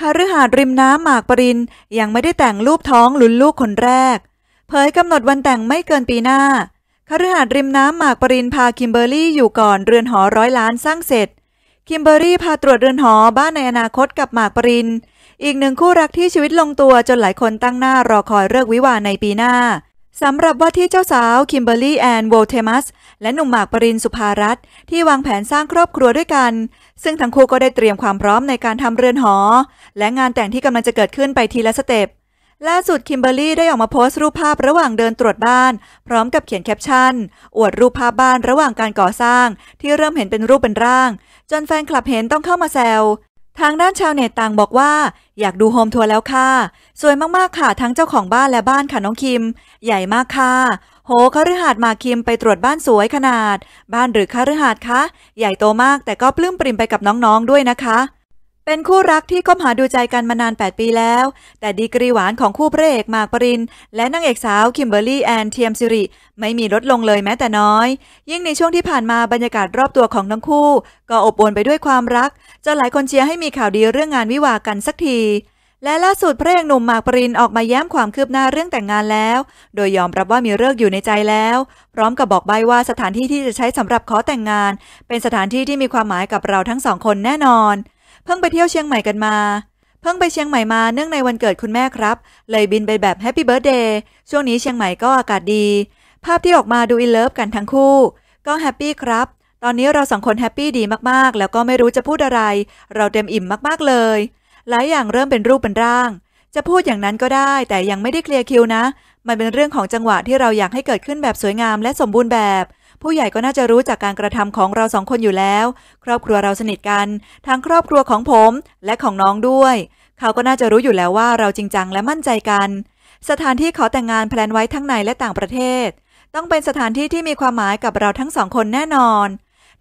คาฤหาส์ริมน้ำหมากปรินยังไม่ได้แต่งรูปท้องลุนลูกคนแรก เผยกำหนดวันแต่งไม่เกินปีหน้าคาฤหาส์ริมน้ำหมากปรินพาคิมเบอร์รี่อยู่ก่อนเรือนหอร้อยล้านสร้างเสร็จคิมเบอร์รี่พาตรวจเรือนหอบ้านในอนาคตกับหมากปรินอีกหนึ่งคู่รักที่ชีวิตลงตัวจนหลายคนตั้งหน้ารอคอยเลิกวิวาในปีหน้าสำหรับว่าที่เจ้าสาวคิมเบอร์ี่แอนโวเทมัส และหนุ่มหมากปรินสุภารัตน์ที่วางแผนสร้างครอบครัวด้วยกัน ซึ่งทั้งคู่ก็ได้เตรียมความพร้อมในการทำเรือนหอ และงานแต่งที่กำลังจะเกิดขึ้นไปทีละสเต็ปล่าสุดคิมเบอร์รี่ได้ออกมาโพสต์รูปภาพระหว่างเดินตรวจบ้าน พร้อมกับเขียนแคปชั่น อวดรูปภาพบ้านระหว่างการก่อสร้าง ที่เริ่มเห็นเป็นรูปเป็นร่าง จนแฟนคลับเห็นต้องเข้ามาแซวทางด้านชาวเน็ตต่างบอกว่า อยากดูโฮมทัวร์แล้วค่ะ สวยมากๆค่ะ ทั้งเจ้าของบ้านและบ้านค่ะน้องคิม ใหญ่มากค่ะ โหคฤหาสน์มาคิมไปตรวจบ้านสวยขนาด บ้านหรือคฤหาสน์คะ ใหญ่โตมากแต่ก็ปลื้มปริ่มไปกับน้องๆด้วยนะคะเป็นคู่รักที่คบหาดูใจกันมานาน 8 ปีแล้ว แต่ดีกรีหวานของคู่พระเอกมากปรินและนางเอกสาวคิมเบอร์รี่แอนเทียมซิริไม่มีลดลงเลยแม้แต่น้อย ยิ่งในช่วงที่ผ่านมาบรรยากาศรอบตัวของทั้งคู่ ก็อบอวลไปด้วยความรักจนหลายคนเชียร์ให้มีข่าวดีเรื่องงานวิวากันสักที และล่าสุดพระเอกหนุ่มหมากปรินออกมาแย้มความคืบหน้าเรื่องแต่งงานแล้ว โดยยอมรับว่ามีเลิกอยู่ในใจแล้ว พร้อมกับบอกใบว่าสถานที่ที่จะใช้สำหรับขอแต่งงาน เป็นสถานที่ที่มีความหมายกับเราทั้งสองคนแน่นอนพิ่งไปเที่ยวเชียงใหม่กันมา เพิ่งไปเชียงใหม่มาเนื่องในวันเกิดคุณแม่ครับ เลยบินไปแบบแฮปปี้เบิร์ดเดย์ ช่วงนี้เชียงใหม่ก็อากาศดี ภาพที่ออกมาดูอินเลิฟกันทั้งคู่ ก็แฮปปี้ครับ ตอนนี้เราสองคนแฮปปี้ดีมากๆ แล้วก็ไม่รู้จะพูดอะไร เราเต็มอิ่มมากๆเลย หลายอย่างเริ่มเป็นรูปเป็นร่าง จะพูดอย่างนั้นก็ได้ แต่ยังไม่ได้เคลียร์คิวนะ มันเป็นเรื่องของจังหวะที่เราอยากให้เกิดขึ้นแบบสวยงามและสมบูรณ์แบบผู้ใหญ่ก็น่าจะรู้จากการกระทำของเราสองคนอยู่แล้ว ครอบครัวเราสนิทกัน ทั้งครอบครัวของผมและของน้องด้วย เขาก็น่าจะรู้อยู่แล้วว่าเราจริงจังและมั่นใจกัน สถานที่ขอแต่งงานแพลนไว้ทั้งในและต่างประเทศ ต้องเป็นสถานที่ที่มีความหมายกับเราทั้งสองคนแน่นอน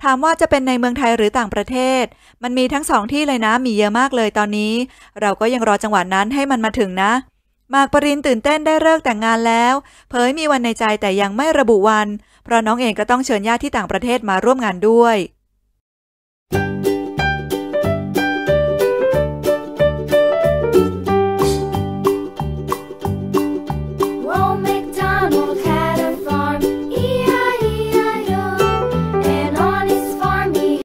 ถามว่าจะเป็นในเมืองไทยหรือต่างประเทศ มันมีทั้งสองที่เลยนะมีเยอะมากเลยตอนนี้ เราก็ยังรอจังหวะนั้นให้มันมาถึงนะมากปรินตื่นเต้นได้เลิกแต่งงานแล้ว เผยมีวันในใจแต่ยังไม่ระบุวัน เพราะน้องเองก็ต้องเชิญญาติที่ต่างประเทศมาร่วมงานด้วย